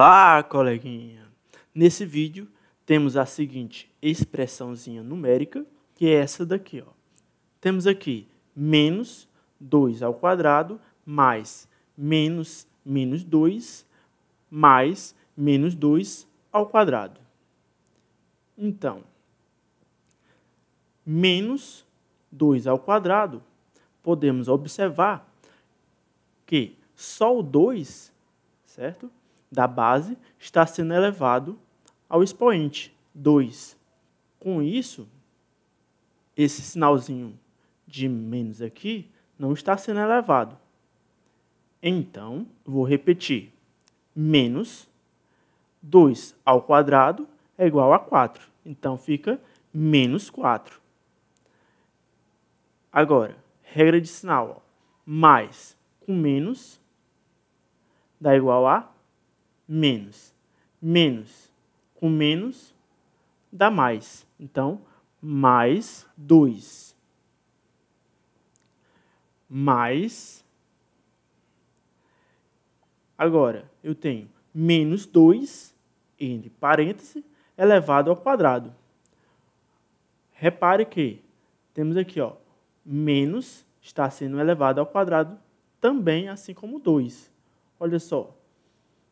Olá, coleguinha! Nesse vídeo temos a seguinte expressãozinha numérica, que é essa daqui. Ó. Temos aqui menos 2 ao quadrado mais menos menos 2 mais menos 2 ao quadrado. Então, menos 2 ao quadrado, podemos observar que só o 2, certo? da base está sendo elevado ao expoente 2. Com isso, esse sinalzinho de menos aqui não está sendo elevado. Então, vou repetir. Menos 2 ao quadrado é igual a 4. Então, fica menos 4. Agora, regra de sinal. Ó. Mais com menos dá igual a menos. Menos com menos dá mais. Então, mais 2. Mais. Agora, eu tenho menos 2, entre parênteses, elevado ao quadrado. Repare que temos aqui, ó, menos está sendo elevado ao quadrado também, assim como 2. Olha só,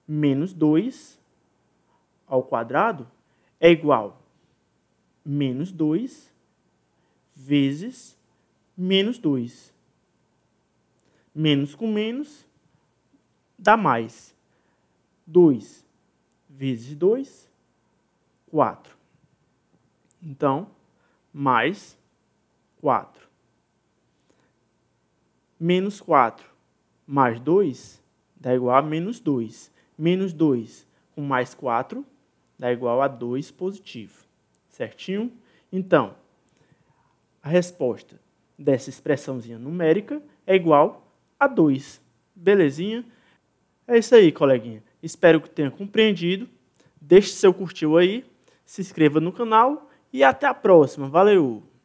menos 2 ao quadrado é igual a menos 2 vezes menos 2. Menos com menos dá mais. 2 vezes 2, 4. Então, mais 4. Menos 4 mais 2 dá igual a menos 2. Menos 2 com mais 4 dá igual a 2 positivo. Certinho? Então, a resposta dessa expressãozinha numérica é igual a 2. Belezinha? É isso aí, coleguinha. Espero que tenha compreendido. Deixe seu curtiu aí, se inscreva no canal e até a próxima. Valeu!